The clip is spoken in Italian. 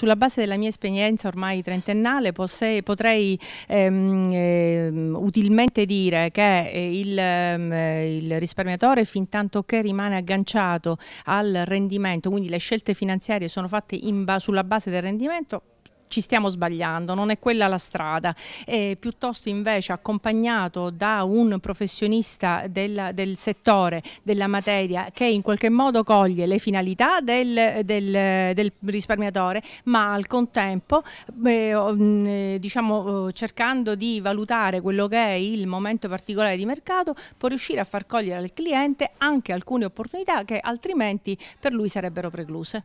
Sulla base della mia esperienza ormai trentennale possei, potrei ehm, ehm, utilmente dire che eh, il, ehm, il risparmiatore fin tanto che rimane agganciato al rendimento, quindi le scelte finanziarie sono fatte ba sulla base del rendimento, ci stiamo sbagliando, non è quella la strada, e piuttosto invece accompagnato da un professionista del, del, settore, della materia, che in qualche modo coglie le finalità del, del, del risparmiatore, ma al contempo eh, eh diciamo, eh, cercando di valutare quello che è il momento particolare di mercato, può riuscire a far cogliere al cliente anche alcune opportunità che altrimenti per lui sarebbero precluse.